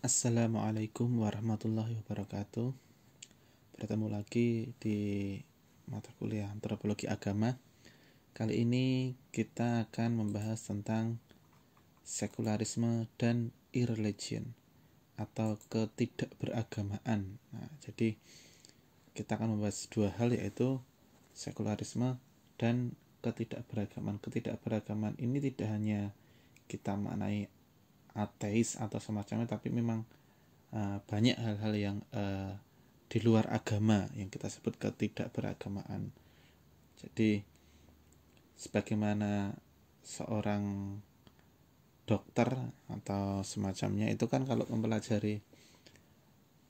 Assalamualaikum warahmatullahi wabarakatuh. Bertemu lagi di mata kuliah antropologi agama. Kali ini kita akan membahas tentang sekularisme dan irreligion atau ketidakberagamaan. Nah, jadi kita akan membahas dua hal yaitu sekularisme dan ketidakberagaman. Ketidakberagaman ini tidak hanya kita maknai ateis atau semacamnya tapi memang uh, banyak hal-hal yang uh, di luar agama yang kita sebut ketidakberagamaan jadi sebagaimana seorang dokter atau semacamnya itu kan kalau mempelajari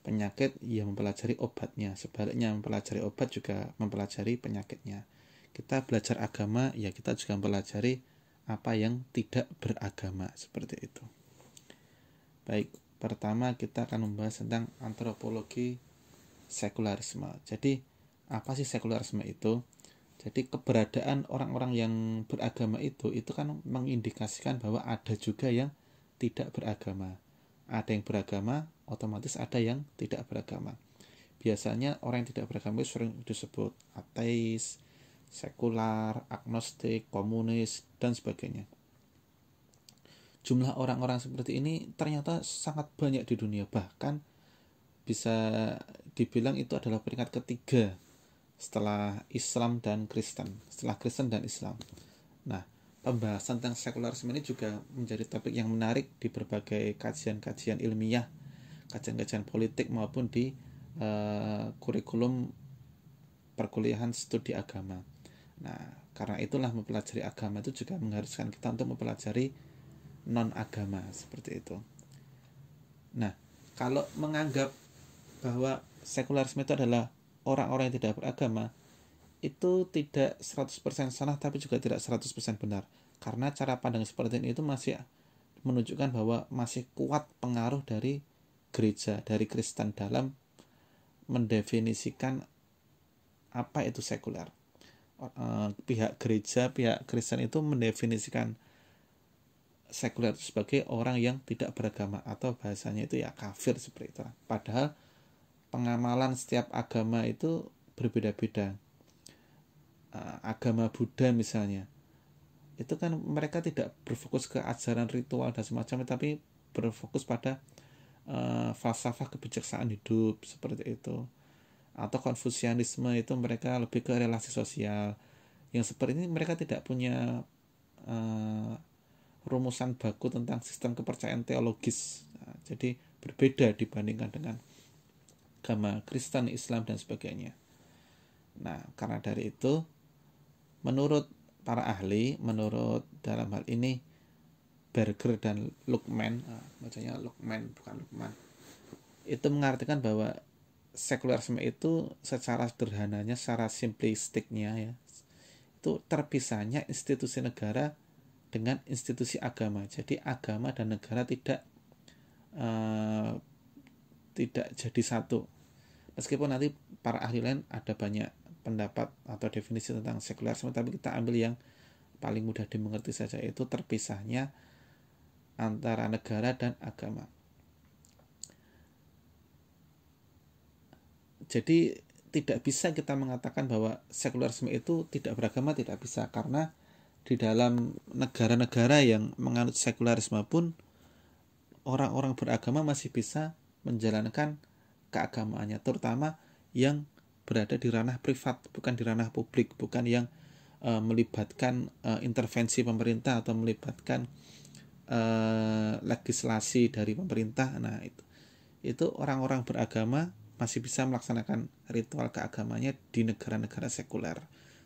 penyakit ya mempelajari obatnya sebaliknya mempelajari obat juga mempelajari penyakitnya kita belajar agama ya kita juga mempelajari apa yang tidak beragama seperti itu Baik, pertama kita akan membahas tentang antropologi sekularisme. Jadi, apa sih sekularisme itu? Jadi, keberadaan orang-orang yang beragama itu itu kan mengindikasikan bahwa ada juga yang tidak beragama. Ada yang beragama, otomatis ada yang tidak beragama. Biasanya orang yang tidak beragama itu sering disebut ateis, sekular, agnostik, komunis, dan sebagainya jumlah orang-orang seperti ini ternyata sangat banyak di dunia bahkan bisa dibilang itu adalah peringkat ketiga setelah Islam dan Kristen setelah Kristen dan Islam nah pembahasan tentang sekularisme ini juga menjadi topik yang menarik di berbagai kajian-kajian ilmiah kajian-kajian politik maupun di uh, kurikulum perkuliahan studi agama nah karena itulah mempelajari agama itu juga mengharuskan kita untuk mempelajari non agama seperti itu. Nah, kalau menganggap bahwa sekularisme itu adalah orang-orang yang tidak beragama, itu tidak 100% salah tapi juga tidak 100% benar. Karena cara pandang seperti ini itu masih menunjukkan bahwa masih kuat pengaruh dari gereja, dari Kristen dalam mendefinisikan apa itu sekuler. Eh, pihak gereja, pihak Kristen itu mendefinisikan sekuler itu sebagai orang yang tidak beragama atau bahasanya itu ya kafir seperti itu. Padahal pengamalan setiap agama itu berbeda-beda. Eh, agama Buddha misalnya, itu kan mereka tidak berfokus ke ajaran ritual dan semacamnya, tapi berfokus pada uh, falsafah kebijaksanaan hidup seperti itu. Atau Konfusianisme itu mereka lebih ke relasi sosial. Yang seperti ini mereka tidak punya eh, rumusan baku tentang sistem kepercayaan teologis. Nah, jadi berbeda dibandingkan dengan agama Kristen, Islam, dan sebagainya. Nah, karena dari itu, menurut para ahli, menurut dalam hal ini Berger dan Lukman, nah, bacanya Lukman bukan Lukman, itu mengartikan bahwa sekularisme itu secara sederhananya, secara simplistiknya ya, itu terpisahnya institusi negara dengan institusi agama. Jadi agama dan negara tidak uh, tidak jadi satu. Meskipun nanti para ahli lain ada banyak pendapat atau definisi tentang sekularisme, tapi kita ambil yang paling mudah dimengerti saja itu terpisahnya antara negara dan agama. Jadi tidak bisa kita mengatakan bahwa sekularisme itu tidak beragama tidak bisa karena di dalam negara-negara yang menganut sekularisme pun orang-orang beragama masih bisa menjalankan keagamaannya terutama yang berada di ranah privat bukan di ranah publik bukan yang e, melibatkan e, intervensi pemerintah atau melibatkan e, legislasi dari pemerintah nah itu itu orang-orang beragama masih bisa melaksanakan ritual keagamanya di negara-negara sekuler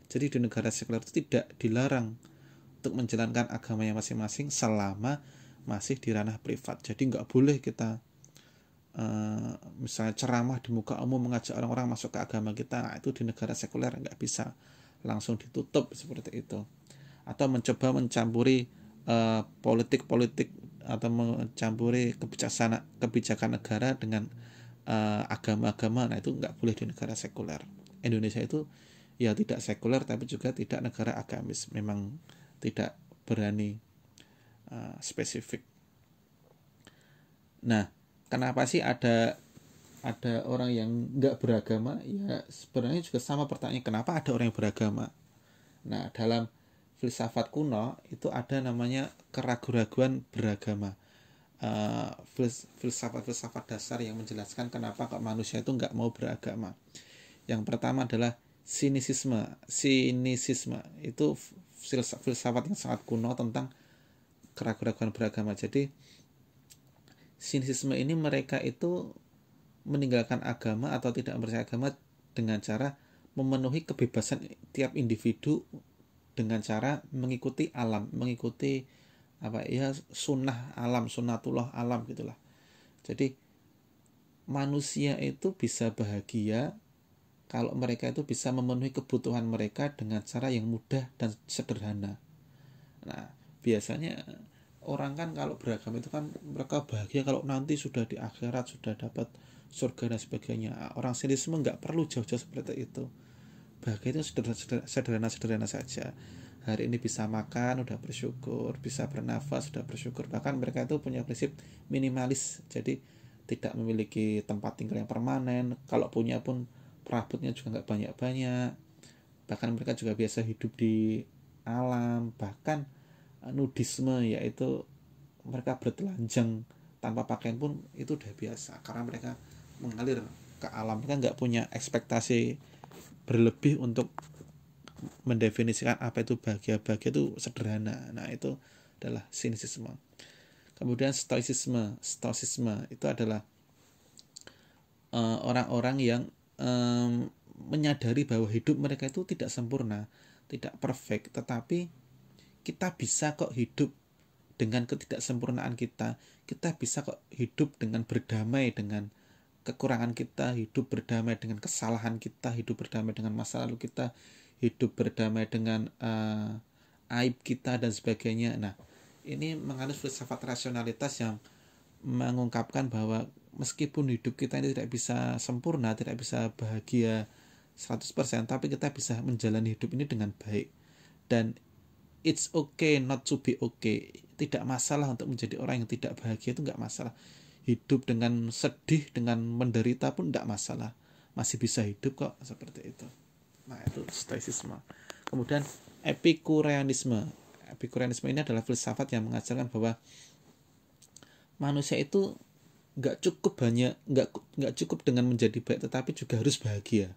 jadi di negara sekuler itu tidak dilarang untuk menjalankan agama yang masing-masing selama masih di ranah privat. Jadi nggak boleh kita Uh, misalnya ceramah di muka umum mengajak orang-orang masuk ke agama kita nah, itu di negara sekuler nggak bisa langsung ditutup seperti itu atau mencoba mencampuri eh, politik-politik uh, atau mencampuri kebijaksanaan kebijakan negara dengan eh, agama-agama uh, agama -agama. nah itu nggak boleh di negara sekuler Indonesia itu ya tidak sekuler tapi juga tidak negara agamis memang tidak berani uh, spesifik. Nah, kenapa sih ada ada orang yang nggak beragama? Ya sebenarnya juga sama pertanyaan kenapa ada orang yang beragama. Nah, dalam filsafat kuno itu ada namanya keraguan-raguan beragama. Uh, filsafat-filsafat dasar yang menjelaskan kenapa kok manusia itu nggak mau beragama. Yang pertama adalah sinisisme sinisisme itu filsafat yang sangat kuno tentang keraguan-keraguan beragama jadi sinisisme ini mereka itu meninggalkan agama atau tidak percaya agama dengan cara memenuhi kebebasan tiap individu dengan cara mengikuti alam mengikuti apa ya sunnah alam sunnatullah alam gitulah jadi manusia itu bisa bahagia kalau mereka itu bisa memenuhi kebutuhan mereka dengan cara yang mudah dan sederhana. Nah, biasanya orang kan kalau beragama itu kan mereka bahagia kalau nanti sudah di akhirat sudah dapat surga dan sebagainya. Orang semua nggak perlu jauh-jauh seperti itu. Bahagia itu sederhana-sederhana saja. Hari ini bisa makan, udah bersyukur, bisa bernafas, sudah bersyukur. Bahkan mereka itu punya prinsip minimalis, jadi tidak memiliki tempat tinggal yang permanen. Kalau punya pun perabotnya juga nggak banyak-banyak bahkan mereka juga biasa hidup di alam bahkan eh, nudisme yaitu mereka bertelanjang tanpa pakaian pun itu udah biasa karena mereka mengalir ke alam mereka nggak punya ekspektasi berlebih untuk mendefinisikan apa itu bahagia bahagia itu sederhana nah itu adalah sinisisme kemudian stoicisme stoicisme itu adalah eh, orang-orang uh, orang -orang yang um, menyadari bahwa hidup mereka itu tidak sempurna, tidak perfect, tetapi kita bisa kok hidup dengan ketidaksempurnaan kita. Kita bisa kok hidup dengan berdamai dengan kekurangan kita, hidup berdamai dengan kesalahan kita, hidup berdamai dengan masa lalu kita, hidup berdamai dengan uh, aib kita dan sebagainya. Nah, ini menganut filsafat rasionalitas yang mengungkapkan bahwa meskipun hidup kita ini tidak bisa sempurna, tidak bisa bahagia 100%, tapi kita bisa menjalani hidup ini dengan baik. Dan it's okay not to be okay. Tidak masalah untuk menjadi orang yang tidak bahagia itu nggak masalah. Hidup dengan sedih, dengan menderita pun tidak masalah. Masih bisa hidup kok seperti itu. Nah itu stoicisme. Kemudian epikureanisme. Epikureanisme ini adalah filsafat yang mengajarkan bahwa manusia itu nggak cukup banyak nggak nggak cukup dengan menjadi baik tetapi juga harus bahagia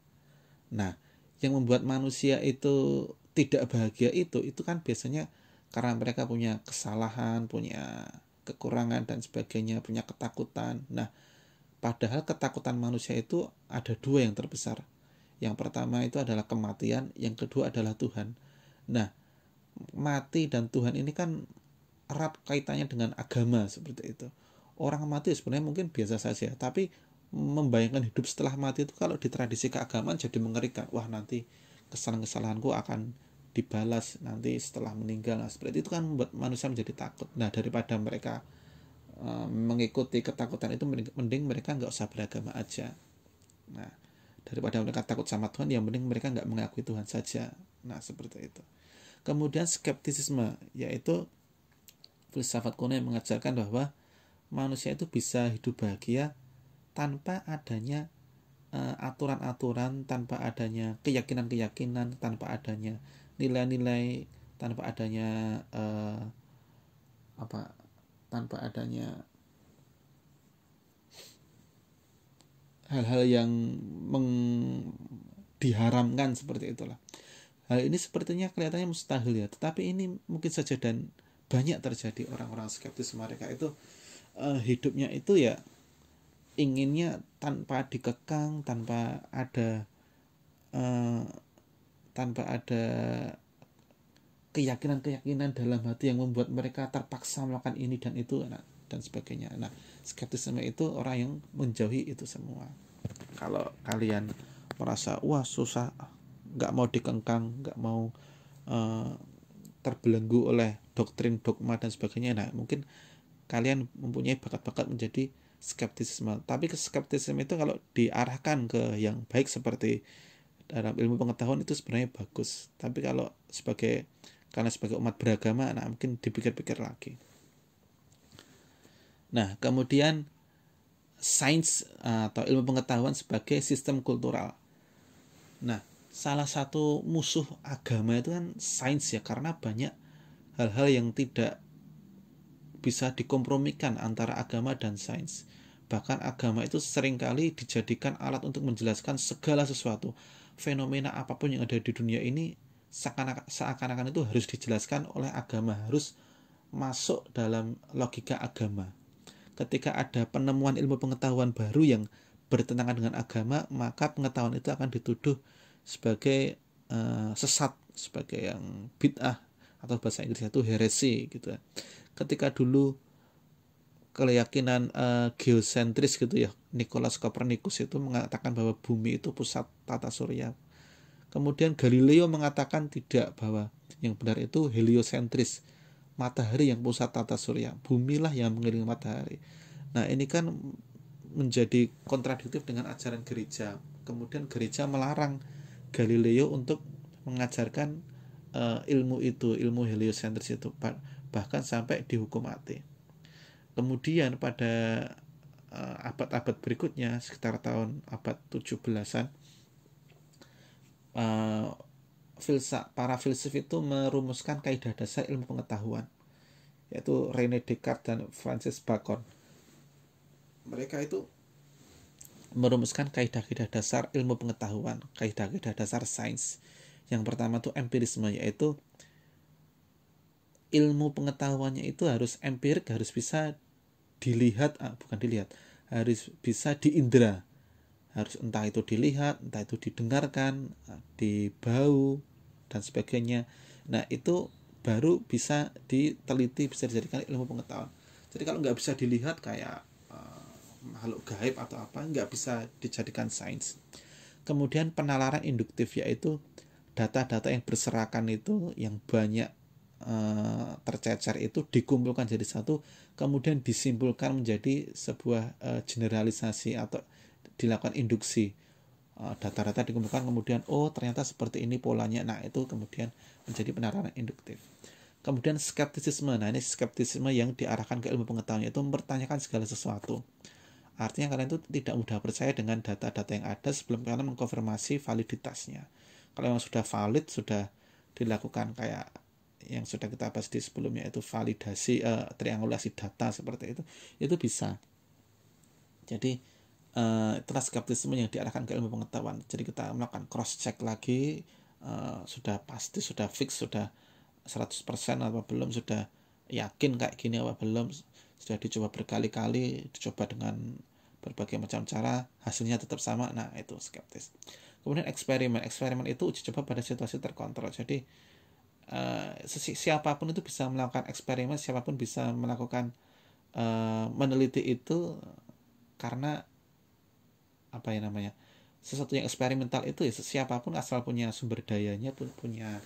nah yang membuat manusia itu tidak bahagia itu itu kan biasanya karena mereka punya kesalahan punya kekurangan dan sebagainya punya ketakutan nah padahal ketakutan manusia itu ada dua yang terbesar yang pertama itu adalah kematian yang kedua adalah Tuhan nah mati dan Tuhan ini kan erat kaitannya dengan agama seperti itu orang mati sebenarnya mungkin biasa saja tapi membayangkan hidup setelah mati itu kalau di tradisi keagamaan jadi mengerikan wah nanti kesalahan-kesalahanku akan dibalas nanti setelah meninggal nah, seperti itu kan membuat manusia menjadi takut nah daripada mereka e, mengikuti ketakutan itu mending mereka nggak usah beragama aja nah daripada mereka takut sama Tuhan yang mending mereka nggak mengakui Tuhan saja nah seperti itu kemudian skeptisisme yaitu filsafat kuno yang mengajarkan bahwa manusia itu bisa hidup bahagia tanpa adanya eh, aturan-aturan, uh, tanpa adanya keyakinan-keyakinan, tanpa adanya nilai-nilai, tanpa adanya uh, apa, tanpa adanya hal-hal yang meng, diharamkan seperti itulah. Hal ini sepertinya kelihatannya mustahil ya, tetapi ini mungkin saja dan banyak terjadi orang-orang skeptis mereka itu uh, hidupnya itu ya inginnya tanpa dikekang tanpa ada uh, tanpa ada keyakinan-keyakinan dalam hati yang membuat mereka terpaksa melakukan ini dan itu nah, dan sebagainya nah skeptisme itu orang yang menjauhi itu semua kalau kalian merasa wah susah nggak mau dikekang nggak mau uh, terbelenggu oleh doktrin dogma dan sebagainya nah mungkin kalian mempunyai bakat-bakat menjadi skeptisisme. Tapi skeptisisme itu kalau diarahkan ke yang baik seperti dalam ilmu pengetahuan itu sebenarnya bagus. Tapi kalau sebagai karena sebagai umat beragama, nah mungkin dipikir-pikir lagi. Nah, kemudian sains eh, atau ilmu pengetahuan sebagai sistem kultural. Nah, salah satu musuh agama itu kan sains ya karena banyak hal-hal yang tidak bisa dikompromikan antara agama dan sains. Bahkan agama itu seringkali dijadikan alat untuk menjelaskan segala sesuatu. Fenomena apapun yang ada di dunia ini seakan-akan itu harus dijelaskan oleh agama, harus masuk dalam logika agama. Ketika ada penemuan ilmu pengetahuan baru yang bertentangan dengan agama, maka pengetahuan itu akan dituduh sebagai uh, sesat, sebagai yang bid'ah atau bahasa Inggrisnya itu heresi gitu. Ya ketika dulu keyakinan uh, geosentris gitu ya Nicholas Copernicus itu mengatakan bahwa bumi itu pusat tata surya kemudian Galileo mengatakan tidak bahwa yang benar itu heliosentris matahari yang pusat tata surya bumilah yang mengelilingi matahari nah ini kan menjadi kontradiktif dengan ajaran gereja kemudian gereja melarang Galileo untuk mengajarkan uh, ilmu itu ilmu heliosentris itu bahkan sampai dihukum mati. Kemudian pada eh, abad-abad berikutnya sekitar tahun abad 17-an eh, filsaf para filsuf itu merumuskan kaidah dasar ilmu pengetahuan yaitu Rene Descartes dan Francis Bacon. Mereka itu merumuskan kaidah-kaidah dasar ilmu pengetahuan, kaidah-kaidah dasar sains. Yang pertama itu empirisme yaitu ilmu pengetahuannya itu harus empirik harus bisa dilihat ah, bukan dilihat harus bisa diindra harus entah itu dilihat entah itu didengarkan ah, dibau dan sebagainya nah itu baru bisa diteliti bisa dijadikan ilmu pengetahuan jadi kalau nggak bisa dilihat kayak uh, makhluk gaib atau apa nggak bisa dijadikan sains kemudian penalaran induktif yaitu data-data yang berserakan itu yang banyak Eh, tercecer itu dikumpulkan jadi satu, kemudian disimpulkan menjadi sebuah eh, generalisasi atau dilakukan induksi eh, data-data dikumpulkan kemudian oh ternyata seperti ini polanya nah itu kemudian menjadi penerapan induktif kemudian skeptisisme nah ini skeptisisme yang diarahkan ke ilmu pengetahuan itu mempertanyakan segala sesuatu artinya kalian itu tidak mudah percaya dengan data-data yang ada sebelum kalian mengkonfirmasi validitasnya kalau memang sudah valid sudah dilakukan kayak yang sudah kita bahas di sebelumnya itu validasi uh, triangulasi data seperti itu itu bisa jadi uh, eh, itulah skeptisme yang diarahkan ke ilmu pengetahuan jadi kita melakukan cross check lagi uh, sudah pasti sudah fix sudah 100% apa belum sudah yakin kayak gini apa belum sudah dicoba berkali-kali dicoba dengan berbagai macam cara hasilnya tetap sama nah itu skeptis kemudian eksperimen eksperimen itu uji coba pada situasi terkontrol jadi uh, siapapun itu bisa melakukan eksperimen, siapapun bisa melakukan uh, meneliti itu karena apa ya namanya sesuatu yang eksperimental itu ya siapapun asal punya sumber dayanya pun punya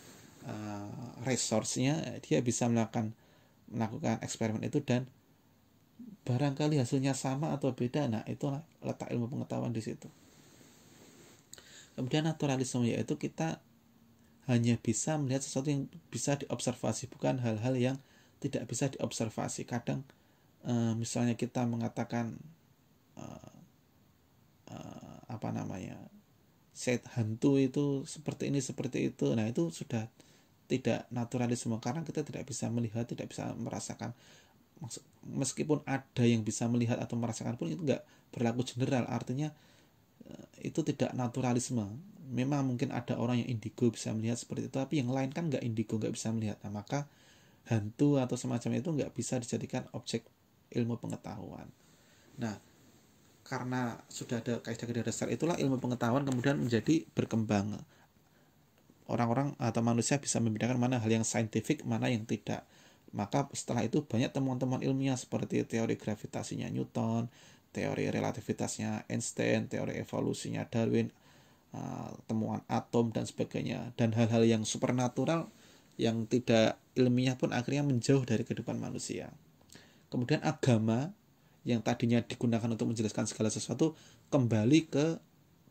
uh, resource-nya dia bisa melakukan melakukan eksperimen itu dan barangkali hasilnya sama atau beda nah itu letak ilmu pengetahuan di situ kemudian naturalisme yaitu kita hanya bisa melihat sesuatu yang bisa diobservasi bukan hal-hal yang tidak bisa diobservasi kadang uh, misalnya kita mengatakan uh, apa namanya set hantu itu seperti ini seperti itu nah itu sudah tidak naturalisme karena kita tidak bisa melihat tidak bisa merasakan meskipun ada yang bisa melihat atau merasakan pun itu nggak berlaku general artinya itu tidak naturalisme memang mungkin ada orang yang indigo bisa melihat seperti itu tapi yang lain kan nggak indigo nggak bisa melihat nah maka hantu atau semacam itu nggak bisa dijadikan objek ilmu pengetahuan nah karena sudah ada kaidah-kaidah dasar itulah ilmu pengetahuan kemudian menjadi berkembang orang-orang atau manusia bisa membedakan mana hal yang saintifik mana yang tidak maka setelah itu banyak temuan-temuan ilmiah seperti teori gravitasinya Newton teori relativitasnya Einstein teori evolusinya Darwin Eh, temuan atom dan sebagainya dan hal-hal yang supernatural yang tidak ilmiah pun akhirnya menjauh dari kehidupan manusia. Kemudian agama yang tadinya digunakan untuk menjelaskan segala sesuatu kembali ke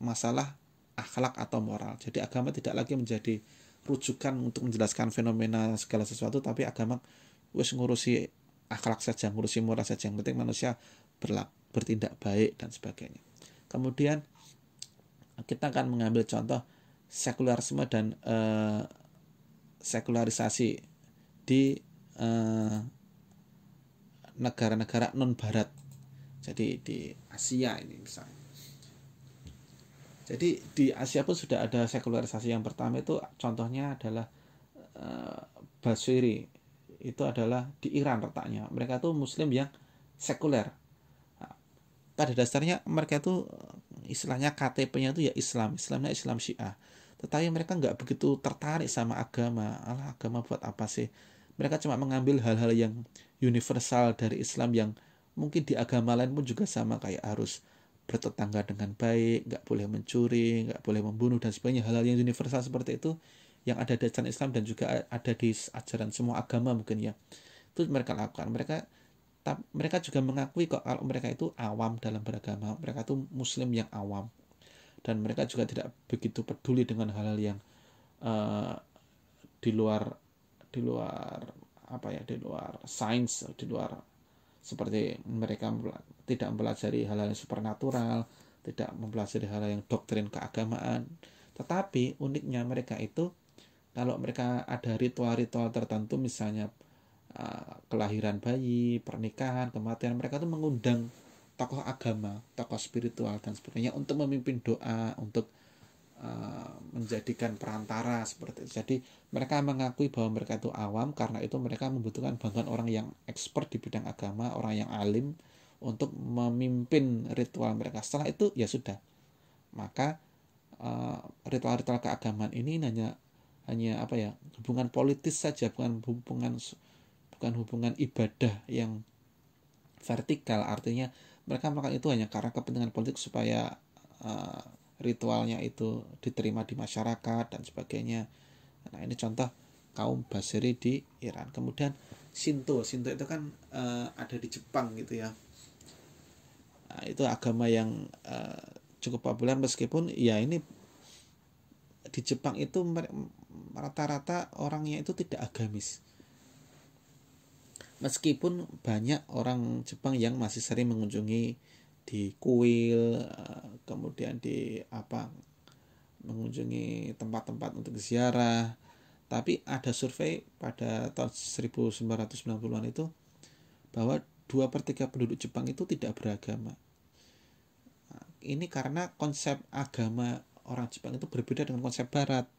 masalah akhlak atau moral. Jadi agama tidak lagi menjadi rujukan untuk menjelaskan fenomena segala sesuatu, tapi agama wes ngurusi akhlak saja, ngurusi moral saja. Yang penting manusia berlak, bertindak baik dan sebagainya. Kemudian kita akan mengambil contoh sekularisme dan uh, sekularisasi di negara eh, negara-negara non barat jadi di Asia ini misalnya jadi di Asia pun sudah ada sekularisasi yang pertama itu contohnya adalah uh, eh, Basiri itu adalah di Iran retaknya mereka itu Muslim yang sekuler nah, pada dasarnya mereka itu istilahnya KTP-nya itu ya Islam, Islamnya Islam Syiah. Tetapi mereka nggak begitu tertarik sama agama. Allah agama buat apa sih? Mereka cuma mengambil hal-hal yang universal dari Islam yang mungkin di agama lain pun juga sama kayak harus bertetangga dengan baik, nggak boleh mencuri, nggak boleh membunuh dan sebagainya. Hal-hal yang universal seperti itu yang ada di ajaran Islam dan juga ada di ajaran semua agama mungkin ya. Itu mereka lakukan. Mereka tapi mereka juga mengakui kok kalau mereka itu awam dalam beragama mereka itu muslim yang awam dan mereka juga tidak begitu peduli dengan hal-hal yang uh, di luar di luar apa ya di luar sains di luar seperti mereka tidak mempelajari hal-hal yang supernatural tidak mempelajari hal yang doktrin keagamaan tetapi uniknya mereka itu kalau mereka ada ritual-ritual tertentu misalnya Eh, kelahiran bayi, pernikahan, kematian mereka itu mengundang tokoh agama, tokoh spiritual dan sebagainya untuk memimpin doa, untuk uh, menjadikan perantara seperti itu. Jadi mereka mengakui bahwa mereka itu awam karena itu mereka membutuhkan bantuan orang yang expert di bidang agama, orang yang alim untuk memimpin ritual mereka. Setelah itu ya sudah. Maka ritual eh, ritual-ritual keagamaan ini hanya hanya apa ya hubungan politis saja bukan hubungan melakukan hubungan ibadah yang vertikal artinya mereka melakukan itu hanya karena kepentingan politik supaya uh, ritualnya itu diterima di masyarakat dan sebagainya. Nah ini contoh kaum Basiri di Iran. Kemudian Shinto, Shinto itu kan uh, ada di Jepang gitu ya. Nah, itu agama yang uh, cukup populer meskipun ya ini di Jepang itu rata-rata orangnya itu tidak agamis meskipun banyak orang Jepang yang masih sering mengunjungi di kuil eh, kemudian di apa mengunjungi tempat-tempat untuk ziarah tapi ada survei pada tahun 1990-an itu bahwa dua per tiga penduduk Jepang itu tidak beragama nah, ini karena konsep agama orang Jepang itu berbeda dengan konsep Barat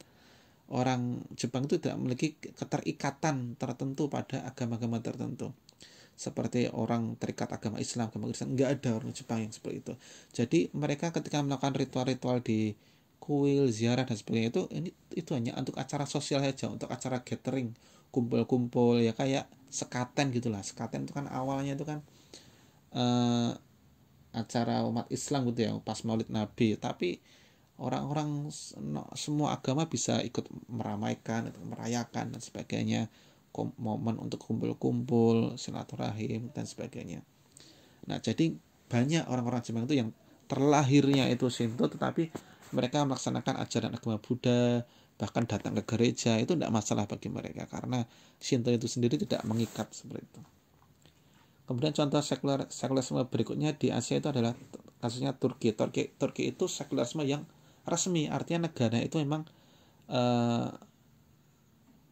orang Jepang itu tidak memiliki keterikatan tertentu pada agama-agama tertentu seperti orang terikat agama Islam, agama Kristen, nggak ada orang Jepang yang seperti itu. Jadi mereka ketika melakukan ritual-ritual di kuil, ziarah dan sebagainya itu ini itu hanya untuk acara sosial saja, untuk acara gathering, kumpul-kumpul ya kayak sekaten gitulah. Sekaten itu kan awalnya itu kan eh, acara umat Islam gitu ya, pas Maulid Nabi, tapi orang-orang semua agama bisa ikut meramaikan, merayakan dan sebagainya, momen untuk kumpul-kumpul, silaturahim dan sebagainya. Nah, jadi banyak orang-orang Jepang itu yang terlahirnya itu Shinto tetapi mereka melaksanakan ajaran agama Buddha, bahkan datang ke gereja itu tidak masalah bagi mereka karena Shinto itu sendiri tidak mengikat seperti itu. Kemudian contoh sekuler, sekulerisme berikutnya di Asia itu adalah kasusnya Turki. Turki, Turki itu sekulerisme yang resmi artinya negara itu memang eh,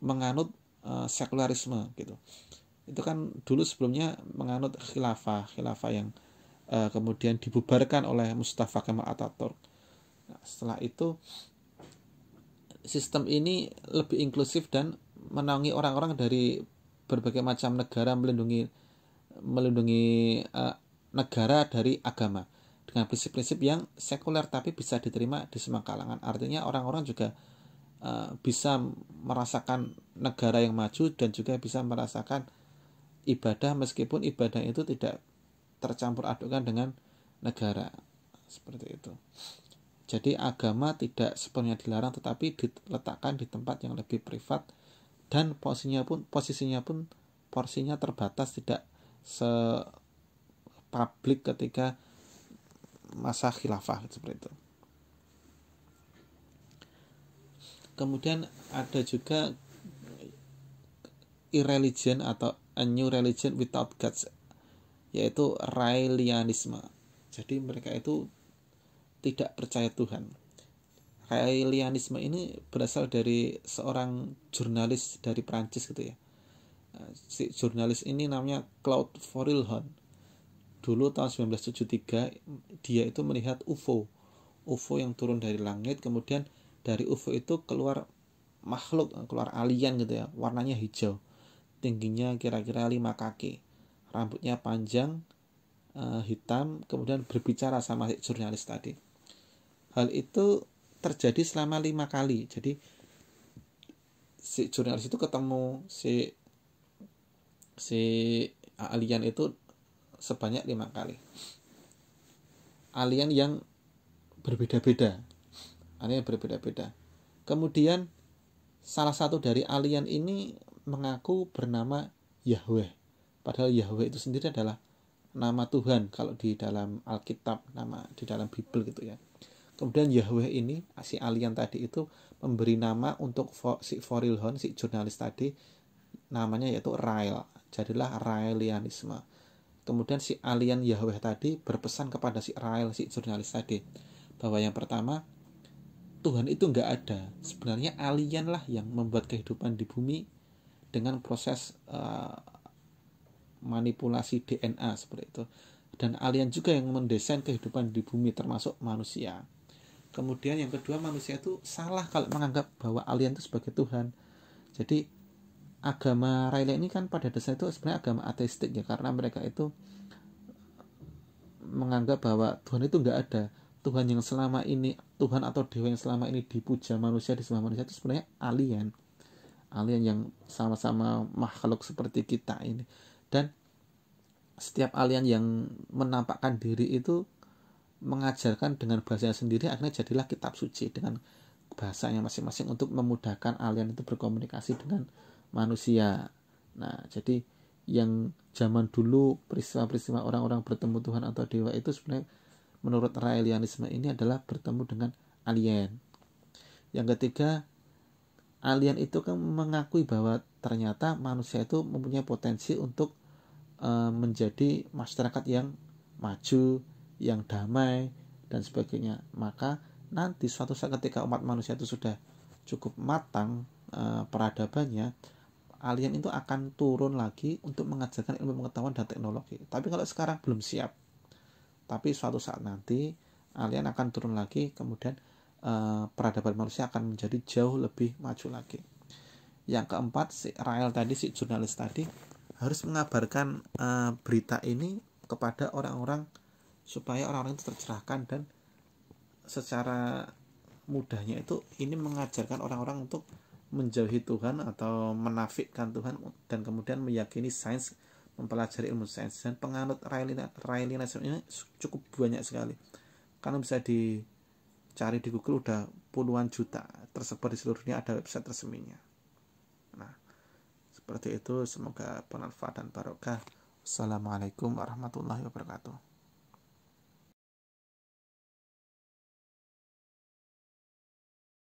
menganut eh, sekularisme gitu itu kan dulu sebelumnya menganut khilafah khilafah yang eh, kemudian dibubarkan oleh Mustafa Kemal Atatürk. nah, setelah itu sistem ini lebih inklusif dan menaungi orang-orang dari berbagai macam negara melindungi melindungi negara dari agama dengan prinsip-prinsip yang sekuler tapi bisa diterima di semua kalangan. Artinya orang-orang juga uh, bisa merasakan negara yang maju dan juga bisa merasakan ibadah meskipun ibadah itu tidak tercampur adukan dengan negara. Seperti itu. Jadi agama tidak sepenuhnya dilarang tetapi diletakkan di tempat yang lebih privat dan posisinya pun posisinya pun porsinya terbatas tidak se publik ketika masa khilafah seperti itu. Kemudian ada juga irreligion atau a new religion without gods yaitu Raelianisme. Jadi mereka itu tidak percaya Tuhan. Raelianisme ini berasal dari seorang jurnalis dari Prancis gitu ya. Si jurnalis ini namanya Claude Forilhon dulu tahun 1973 dia itu melihat UFO UFO yang turun dari langit kemudian dari UFO itu keluar makhluk keluar alien gitu ya warnanya hijau tingginya kira-kira lima kaki rambutnya panjang eh, hitam kemudian berbicara sama jurnalis tadi hal itu terjadi selama lima kali jadi si jurnalis itu ketemu si si alien itu sebanyak lima kali alien yang berbeda-beda alien yang berbeda-beda kemudian salah satu dari alien ini mengaku bernama Yahweh padahal Yahweh itu sendiri adalah nama Tuhan kalau di dalam Alkitab nama di dalam Bible gitu ya kemudian Yahweh ini si alien tadi itu memberi nama untuk si Forilhon si jurnalis tadi namanya yaitu Rael jadilah Raelianisme kemudian si alien Yahweh tadi berpesan kepada si Rael si jurnalis tadi bahwa yang pertama Tuhan itu nggak ada sebenarnya alien lah yang membuat kehidupan di bumi dengan proses uh, manipulasi DNA seperti itu dan alien juga yang mendesain kehidupan di bumi termasuk manusia kemudian yang kedua manusia itu salah kalau menganggap bahwa alien itu sebagai Tuhan jadi agama Raila ini kan pada dasarnya itu sebenarnya agama ateistik ya karena mereka itu eh, menganggap bahwa Tuhan itu nggak ada Tuhan yang selama ini Tuhan atau dewa yang selama ini dipuja manusia di semua manusia itu sebenarnya alien alien yang sama-sama makhluk seperti kita ini dan setiap alien yang menampakkan diri itu mengajarkan dengan bahasanya sendiri akhirnya jadilah kitab suci dengan bahasanya masing-masing untuk memudahkan alien itu berkomunikasi dengan manusia. Nah, jadi yang zaman dulu peristiwa-peristiwa orang-orang bertemu Tuhan atau dewa itu sebenarnya menurut Raelianisme ini adalah bertemu dengan alien. Yang ketiga, alien itu kan mengakui bahwa ternyata manusia itu mempunyai potensi untuk e, menjadi masyarakat yang maju, yang damai dan sebagainya. Maka nanti suatu saat ketika umat manusia itu sudah cukup matang e, peradabannya, alien itu akan turun lagi untuk mengajarkan ilmu pengetahuan dan teknologi. Tapi kalau sekarang belum siap. Tapi suatu saat nanti alien akan turun lagi, kemudian eh, peradaban manusia akan menjadi jauh lebih maju lagi. Yang keempat, si Rael tadi, si jurnalis tadi harus mengabarkan eh, berita ini kepada orang-orang supaya orang-orang itu tercerahkan dan secara mudahnya itu ini mengajarkan orang-orang untuk menjauhi Tuhan atau menafikan Tuhan dan kemudian meyakini sains mempelajari ilmu sains dan penganut rasionalisme ini cukup banyak sekali karena bisa dicari di Google udah puluhan juta tersebar di seluruh dunia ada website resminya nah seperti itu semoga bermanfaat dan barokah Assalamualaikum warahmatullahi wabarakatuh